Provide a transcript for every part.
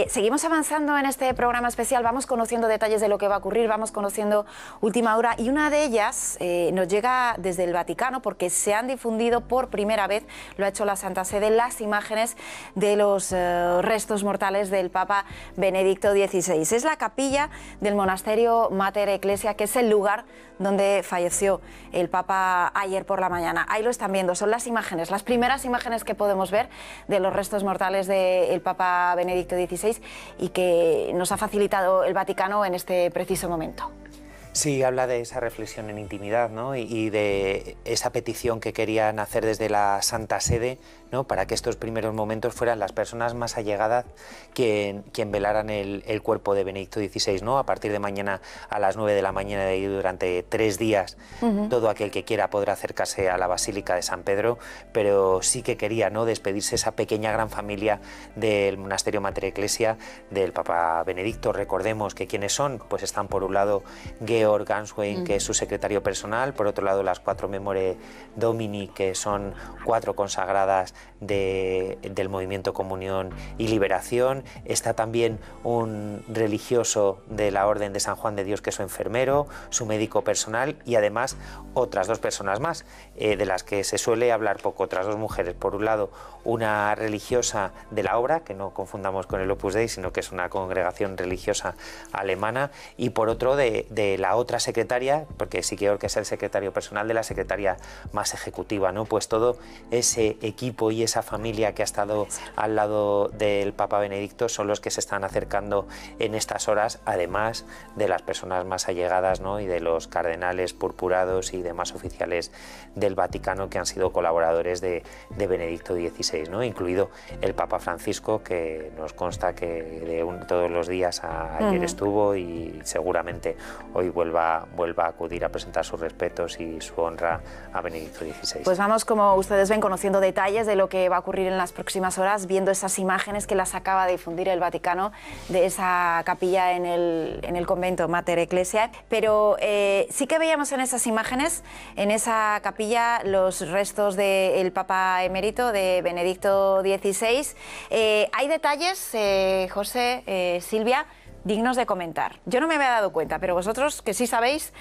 Eh, seguimos avanzando en este programa especial, vamos conociendo detalles de lo que va a ocurrir, vamos conociendo última hora y una de ellas eh, nos llega desde el Vaticano porque se han difundido por primera vez, lo ha hecho la Santa Sede, las imágenes de los eh, restos mortales del Papa Benedicto XVI. Es la capilla del monasterio Mater Ecclesia, que es el lugar donde falleció el Papa ayer por la mañana. Ahí lo están viendo, son las imágenes, las primeras imágenes que podemos ver de los restos mortales del Papa Benedicto XVI y que nos ha facilitado el Vaticano en este preciso momento. Sí, habla de esa reflexión en intimidad ¿no? y, de esa petición que querían hacer desde la Santa Sede ¿no? para que estos primeros momentos fueran las personas más allegadas quien, quien velaran el, cuerpo de Benedicto XVI ¿no? a partir de mañana a las 9 de la mañana y durante tres días. Todo aquel que quiera podrá acercarse a la Basílica de San Pedro, pero sí que quería ¿no? despedirse esa pequeña gran familia del monasterio Mater Ecclesia del Papa Benedicto. Recordemos que quienes son, pues están por un lado gay Georg Ganswein, que es su secretario personal, por otro lado las cuatro Memore Domini, que son cuatro consagradas del movimiento Comunión y Liberación, está también un religioso de la Orden de San Juan de Dios, que es su enfermero, su médico personal y además otras dos personas más, eh, de las que se suele hablar poco, otras dos mujeres. Por un lado, una religiosa de la obra, que no confundamos con el Opus Dei, sino que es una congregación religiosa alemana, y por otro de la otra secretaria, porque sí quiero que es el secretario personal de la secretaria más ejecutiva, ¿no? Pues todo ese equipo y esa familia que ha estado al lado del Papa Benedicto son los que se están acercando en estas horas, además de las personas más allegadas, ¿no? Y de los cardenales purpurados y demás oficiales del Vaticano que han sido colaboradores de, Benedicto XVI, ¿no? Incluido el Papa Francisco, que nos consta que de todos los días ayer estuvo y seguramente hoy vuelva, a acudir a presentar sus respetos y su honra a Benedicto XVI. Pues vamos, como ustedes ven, conociendo detalles de lo que va a ocurrir en las próximas horas, viendo esas imágenes que las acaba de difundir el Vaticano de esa capilla en el, en el convento Mater Ecclesia. Pero eh, sí que veíamos en esas imágenes, en esa capilla, los restos del Papa Emérito, de Benedicto XVI. Eh, hay detalles, eh, José, Silvia, dignos de comentar. Yo no me había dado cuenta, pero vosotros que sí sabéis,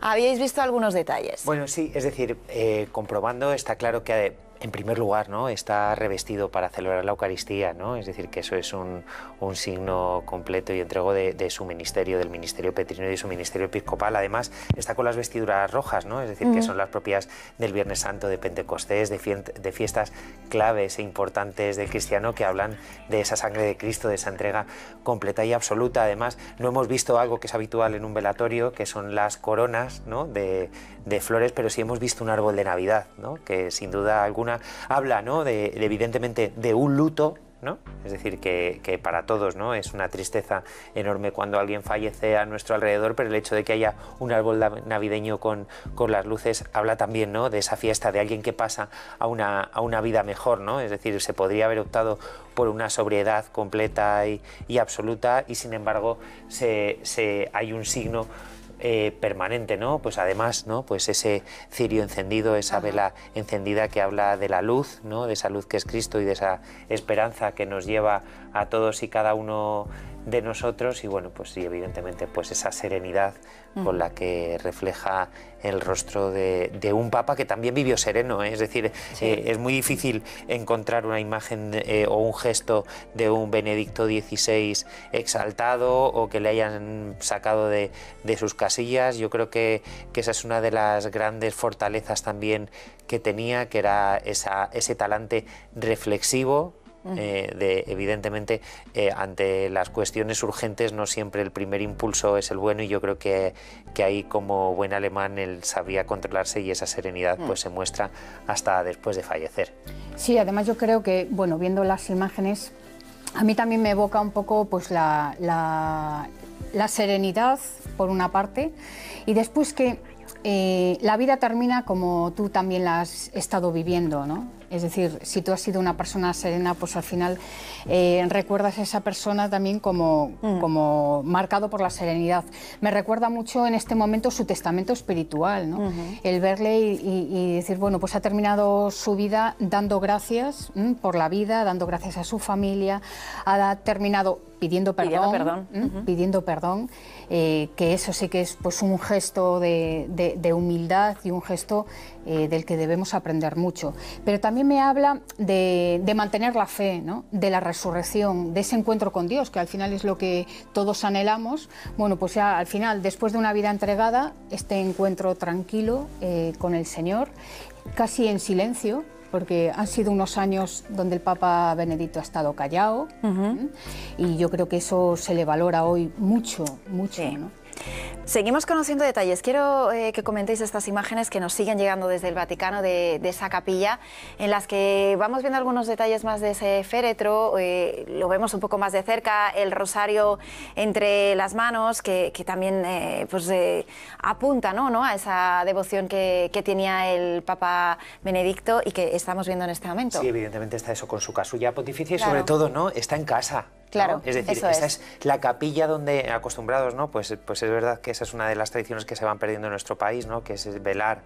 habíais visto algunos detalles. Bueno, sí, es decir, eh, comprobando está claro que ha de en primer lugar, ¿no? está revestido para celebrar la Eucaristía, ¿no? es decir, que eso es un, signo completo y entrego de, su ministerio, del ministerio petrino y de su ministerio episcopal. Además, está con las vestiduras rojas, ¿no? es decir, que son las propias del Viernes Santo, de Pentecostés, de, fiestas claves e importantes del cristiano que hablan de esa sangre de Cristo, de esa entrega completa y absoluta. Además, no hemos visto algo que es habitual en un velatorio, que son las coronas de, flores, pero sí hemos visto un árbol de Navidad, que sin duda alguna habla, ¿no? De, evidentemente de un luto, ¿no? Es decir, que, para todos ¿no? es una tristeza enorme cuando alguien fallece a nuestro alrededor, pero el hecho de que haya un árbol navideño con, las luces habla también ¿no? de esa fiesta, de alguien que pasa a una, vida mejor, ¿no? Es decir, se podría haber optado por una sobriedad completa y, absoluta y sin embargo se, hay un signo eh, permanente, ¿no? Pues además, ¿no? Pues ese cirio encendido, esa vela encendida que habla de la luz, ¿no? De esa luz que es Cristo y de esa esperanza que nos lleva a todos y cada uno de nosotros y bueno, pues sí, evidentemente pues esa serenidad con la que refleja el rostro de, un papa que también vivió sereno, ¿eh? es decir, eh, es muy difícil encontrar una imagen eh, o un gesto de un Benedicto XVI exaltado o que le hayan sacado de, sus casillas, yo creo que, que, esa es una de las grandes fortalezas también que tenía, que era esa, ese talante reflexivo eh, de, evidentemente, eh, ante las cuestiones urgentes no siempre el primer impulso es el bueno y yo creo que, ahí como buen alemán él sabía controlarse y esa serenidad mm. pues se muestra hasta después de fallecer. Sí, además yo creo que, bueno, viendo las imágenes, a mí también me evoca un poco pues la, serenidad por una parte y después que eh, la vida termina como tú también la has estado viviendo, ¿no? Es decir, si tú has sido una persona serena, pues al final eh, recuerdas a esa persona también como, mm. como marcado por la serenidad. Me recuerda mucho en este momento su testamento espiritual, ¿no? El verle y, decir, bueno, pues ha terminado su vida dando gracias por la vida, dando gracias a su familia, ha terminado pidiendo perdón, perdón, eh, que eso sí que es pues, un gesto de, humildad y un gesto eh, del que debemos aprender mucho. Pero también me habla de, de mantener la fe, ¿no? de la resurrección, de ese encuentro con Dios, que al final es lo que todos anhelamos. Bueno, pues ya al final, después de una vida entregada, este encuentro tranquilo eh, con el Señor, casi en silencio, porque han sido unos años donde el Papa Benedicto ha estado callado y yo creo que eso se le valora hoy mucho, mucho. ¿no? Seguimos conociendo detalles. Quiero eh, que comentéis estas imágenes que nos siguen llegando desde el Vaticano de, esa capilla, en las que vamos viendo algunos detalles más de ese féretro, eh, lo vemos un poco más de cerca, el rosario entre las manos, que, también eh, pues, apunta ¿no? a esa devoción que, tenía el Papa Benedicto y que estamos viendo en este momento. Sí, evidentemente está eso con su casulla pontificia y sobre todo no está en casa. Claro. Es decir, es. la capilla donde acostumbrados, ¿no? Pues, pues es verdad que esa es una de las tradiciones que se van perdiendo en nuestro país, ¿no? Que es velar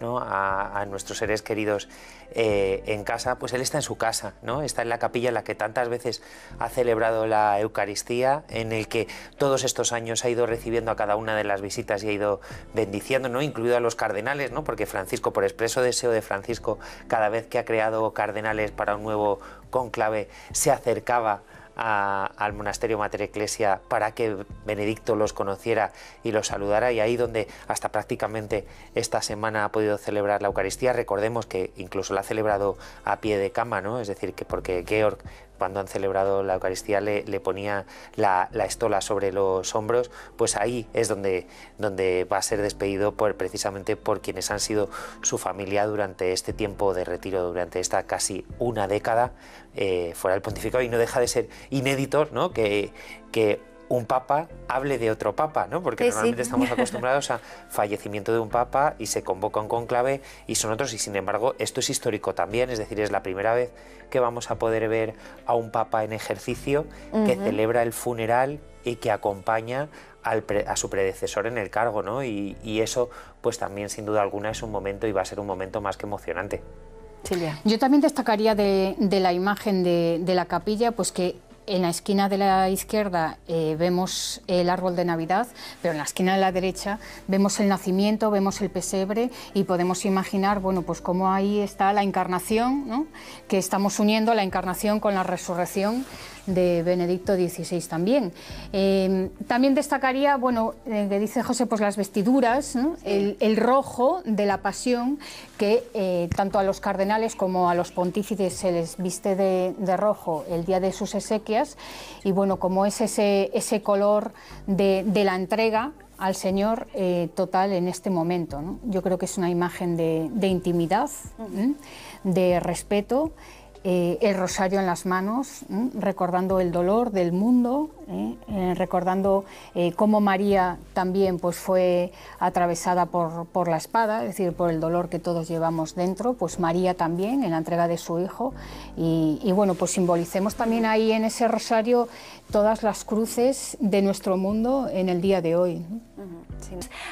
¿no? A, nuestros seres queridos eh, en casa, pues él está en su casa, ¿no? está en la capilla en la que tantas veces ha celebrado la Eucaristía, en el que todos estos años ha ido recibiendo a cada una de las visitas y ha ido bendiciendo, ¿no? incluido a los cardenales, ¿no? porque Francisco, por expreso deseo de Francisco, cada vez que ha creado cardenales para un nuevo conclave, se acercaba al monasterio Mater Ecclesia para que Benedicto los conociera y los saludara y ahí donde hasta prácticamente esta semana ha podido celebrar la Eucaristía, recordemos que incluso la ha celebrado a pie de cama, ¿no? Es decir, que porque Georg cuando han celebrado la Eucaristía le, ponía la, estola sobre los hombros, pues ahí es donde, donde va a ser despedido por, precisamente por quienes han sido su familia durante este tiempo de retiro, durante esta casi una década eh, fuera del pontificado y no deja de ser inédito ¿no? que, que un papa hable de otro papa, ¿no? Porque normalmente estamos acostumbrados a fallecimiento de un papa y se convoca un conclave y son otros y sin embargo esto es histórico también, es decir, es la primera vez que vamos a poder ver a un papa en ejercicio que celebra el funeral y que acompaña a su predecesor en el cargo, ¿no? Y, eso pues también sin duda alguna es un momento y va a ser un momento más que emocionante. Yo también destacaría de, la imagen de, de, la capilla, pues que en la esquina de la izquierda eh, vemos el árbol de Navidad, pero en la esquina de la derecha vemos el nacimiento, vemos el pesebre y podemos imaginar, bueno, pues cómo ahí está la encarnación, que estamos uniendo la encarnación con la resurrección de Benedicto XVI también. Eh, también destacaría, bueno, eh, que dice José, pues las vestiduras, el, rojo de la pasión, que eh, tanto a los cardenales como a los pontífices se les viste de, rojo el día de sus exequias, y bueno, como es ese, ese color de, la entrega, al Señor total en este momento. Yo creo que es una imagen de, intimidad, de respeto eh, el rosario en las manos, recordando el dolor del mundo, ¿eh? Eh, recordando eh, cómo María también pues, fue atravesada por, por, la espada, es decir, por el dolor que todos llevamos dentro, pues María también en la entrega de su hijo. Y, bueno, pues simbolicemos también ahí en ese rosario todas las cruces de nuestro mundo en el día de hoy.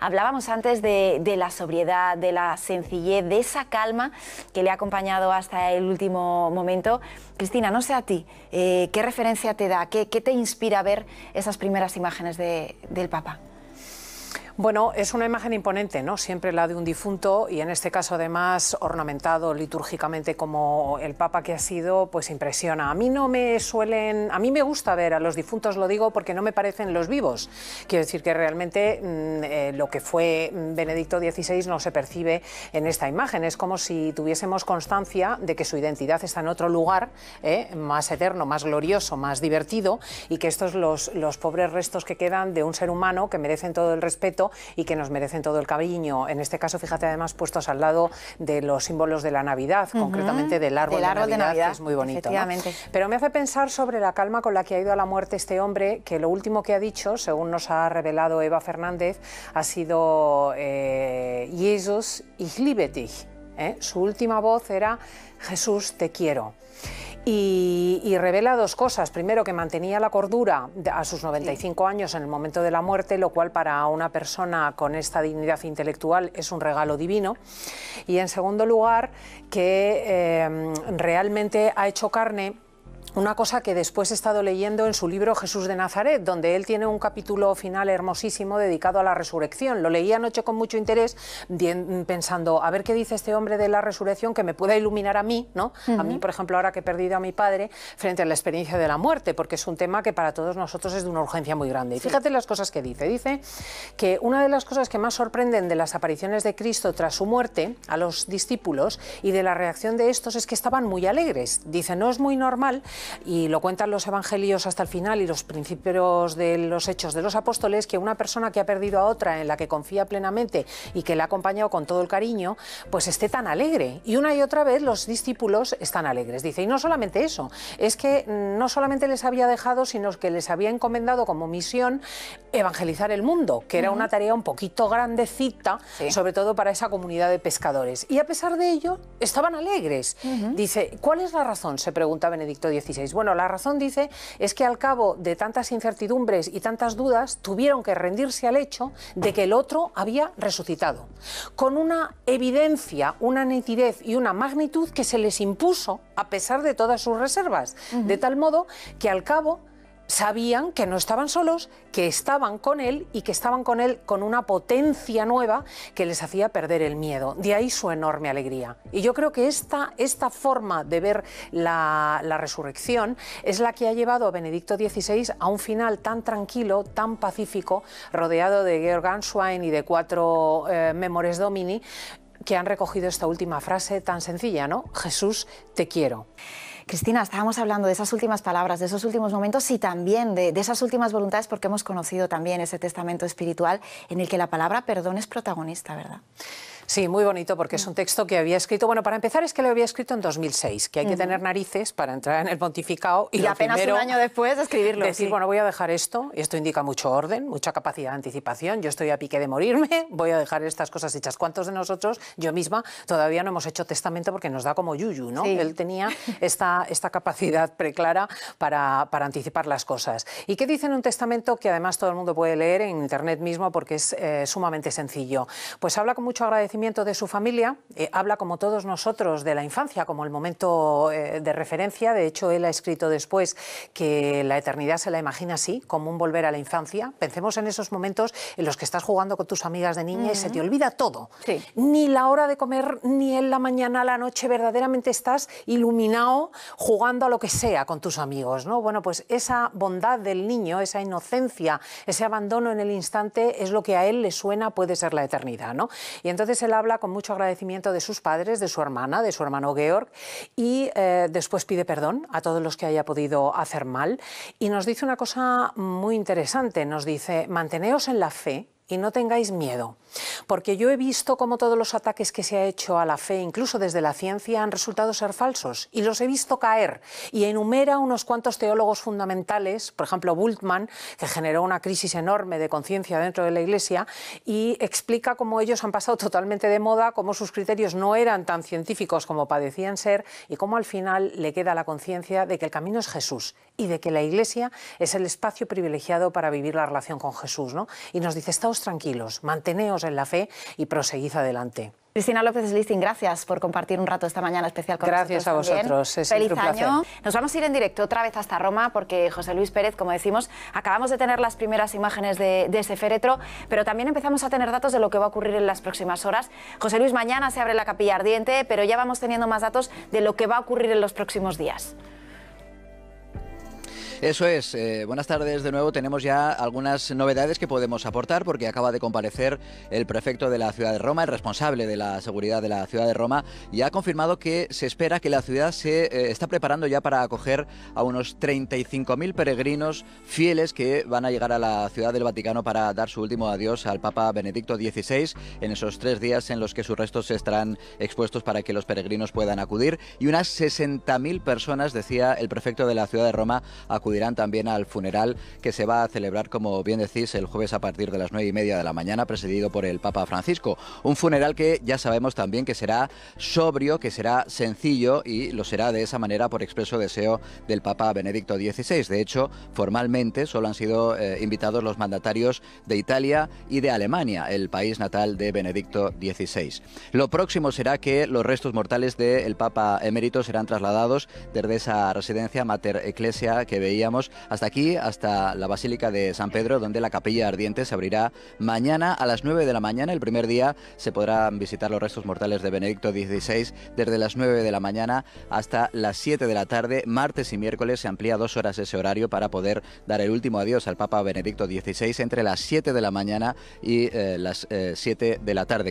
Hablábamos antes de, la sobriedad, de la sencillez, de esa calma que le ha acompañado hasta el último momento. Cristina, no sé a ti, ¿qué referencia te da? qué te inspira? ver esas primeras imágenes del Papa. Bueno, es una imagen imponente, ¿no? Siempre la de un difunto y en este caso además ornamentado litúrgicamente como el Papa que ha sido, pues impresiona. A mí no me suelen, a mí me gusta ver a los difuntos, lo digo porque no me parecen los vivos. Quiero decir que realmente mm, eh, lo que fue mm, Benedicto XVI no se percibe en esta imagen. Es como si tuviésemos constancia de que su identidad está en otro lugar, ¿eh? más eterno, más glorioso, más divertido y que estos los los pobres restos que quedan de un ser humano que merecen todo el respeto y que nos merecen todo el cariño. En este caso, fíjate, además, puestos al lado de los símbolos de la Navidad, concretamente del árbol, de, Navidad, Navidad, es muy bonito. Pero me hace pensar sobre la calma con la que ha ido a la muerte este hombre, que lo último que ha dicho, según nos ha revelado Eva Fernández, ha sido Jesús, eh, Jesus, ich liebe dich. ¿eh? Su última voz era Jesús, te quiero y, revela dos cosas. Primero, que mantenía la cordura a sus 95 años en el momento de la muerte, lo cual para una persona con esta dignidad intelectual es un regalo divino. Y en segundo lugar, que eh, realmente ha hecho carne una cosa que después he estado leyendo en su libro Jesús de Nazaret, donde él tiene un capítulo final hermosísimo dedicado a la resurrección. Lo leí anoche con mucho interés, pensando, a ver qué dice este hombre de la resurrección que me pueda iluminar a mí, ¿no? A mí, por ejemplo, ahora que he perdido a mi padre, frente a la experiencia de la muerte, porque es un tema que para todos nosotros es de una urgencia muy grande. Y fíjate las cosas que dice. Dice que una de las cosas que más sorprenden de las apariciones de Cristo tras su muerte a los discípulos y de la reacción de estos es que estaban muy alegres. Dice, no es muy normal y lo cuentan los evangelios hasta el final y los principios de los hechos de los apóstoles, que una persona que ha perdido a otra en la que confía plenamente y que la ha acompañado con todo el cariño, pues esté tan alegre. Y una y otra vez los discípulos están alegres. Dice, y no solamente eso, es que no solamente les había dejado, sino que les había encomendado como misión evangelizar el mundo, que era una tarea un poquito grandecita, sobre todo para esa comunidad de pescadores. Y a pesar de ello, estaban alegres. Dice, ¿cuál es la razón? Se pregunta Benedicto XVI bueno, la razón dice es que al cabo de tantas incertidumbres y tantas dudas tuvieron que rendirse al hecho de que el otro había resucitado, con una evidencia, una nitidez y una magnitud que se les impuso a pesar de todas sus reservas, de tal modo que al cabo sabían que no estaban solos, que estaban con él y que estaban con él con una potencia nueva que les hacía perder el miedo. De ahí su enorme alegría. Y yo creo que esta, esta forma de ver la, resurrección es la que ha llevado a Benedicto XVI a un final tan tranquilo, tan pacífico, rodeado de Georg Answein y de cuatro memorias eh, Memores Domini, que han recogido esta última frase tan sencilla, ¿no? Jesús, te quiero. Cristina, estábamos hablando de esas últimas palabras, de esos últimos momentos y también de, esas últimas voluntades porque hemos conocido también ese testamento espiritual en el que la palabra perdón es protagonista, ¿verdad? Sí, muy bonito porque es un texto que había escrito, bueno, para empezar es que lo había escrito en 2006, que hay que tener narices para entrar en el pontificado y, apenas un año después escribirlo. Decir, bueno, voy a dejar esto, y esto indica mucho orden, mucha capacidad de anticipación, yo estoy a pique de morirme, voy a dejar estas cosas hechas. ¿Cuántos de nosotros, yo misma, todavía no hemos hecho testamento porque nos da como yuyu, ¿no? Él tenía esta, esta capacidad preclara para, anticipar las cosas. ¿Y qué dice en un testamento que además todo el mundo puede leer en internet mismo porque es eh, sumamente sencillo? Pues habla con mucho agradecimiento de su familia, eh, habla como todos nosotros de la infancia como el momento eh, de referencia. De hecho, él ha escrito después que la eternidad se la imagina así, como un volver a la infancia. Pensemos en esos momentos en los que estás jugando con tus amigas de niña y se te olvida todo. Ni la hora de comer, ni en la mañana, la noche, verdaderamente estás iluminado jugando a lo que sea con tus amigos. ¿no? Bueno, pues esa bondad del niño, esa inocencia, ese abandono en el instante es lo que a él le suena puede ser la eternidad. ¿no? Y entonces habla con mucho agradecimiento de sus padres, de su hermana, de su hermano Georg, y eh, después pide perdón a todos los que haya podido hacer mal. Y nos dice una cosa muy interesante, nos dice, manteneos en la fe y no tengáis miedo, porque yo he visto cómo todos los ataques que se ha hecho a la fe, incluso desde la ciencia, han resultado ser falsos y los he visto caer. Y enumera unos cuantos teólogos fundamentales, por ejemplo Bultmann, que generó una crisis enorme de conciencia dentro de la Iglesia y explica cómo ellos han pasado totalmente de moda, cómo sus criterios no eran tan científicos como padecían ser y cómo al final le queda la conciencia de que el camino es Jesús y de que la Iglesia es el espacio privilegiado para vivir la relación con Jesús, ¿no? Y nos dice, "Está tranquilos, manteneos en la fe y proseguid adelante. Cristina López Listing, gracias por compartir un rato esta mañana especial con gracias nosotros. Gracias a vosotros, es Feliz un año. Nos vamos a ir en directo otra vez hasta Roma porque José Luis Pérez, como decimos, acabamos de tener las primeras imágenes de, de, ese féretro, pero también empezamos a tener datos de lo que va a ocurrir en las próximas horas. José Luis, mañana se abre la capilla ardiente, pero ya vamos teniendo más datos de lo que va a ocurrir en los próximos días. Eso es. Eh, buenas tardes de nuevo. Tenemos ya algunas novedades que podemos aportar porque acaba de comparecer el prefecto de la ciudad de Roma, el responsable de la seguridad de la ciudad de Roma, y ha confirmado que se espera que la ciudad se eh, está preparando ya para acoger a unos 35.000 peregrinos fieles que van a llegar a la ciudad del Vaticano para dar su último adiós al Papa Benedicto XVI en esos tres días en los que sus restos estarán expuestos para que los peregrinos puedan acudir y unas 60.000 personas, decía el prefecto de la ciudad de Roma, acudirán acudirán también al funeral que se va a celebrar, como bien decís, el jueves a partir de las nueve y media de la mañana, presidido por el Papa Francisco. Un funeral que ya sabemos también que será sobrio, que será sencillo y lo será de esa manera por expreso deseo del Papa Benedicto XVI. De hecho, formalmente solo han sido eh, invitados los mandatarios de Italia y de Alemania, el país natal de Benedicto XVI. Lo próximo será que los restos mortales del Papa emérito serán trasladados desde esa residencia Mater Ecclesia que veía hasta aquí, hasta la Basílica de San Pedro, donde la capilla ardiente se abrirá mañana a las 9 de la mañana. El primer día se podrán visitar los restos mortales de Benedicto XVI desde las 9 de la mañana hasta las 7 de la tarde. Martes y miércoles se amplía dos horas ese horario para poder dar el último adiós al Papa Benedicto XVI entre las 7 de la mañana y eh, las 7 eh, de la tarde.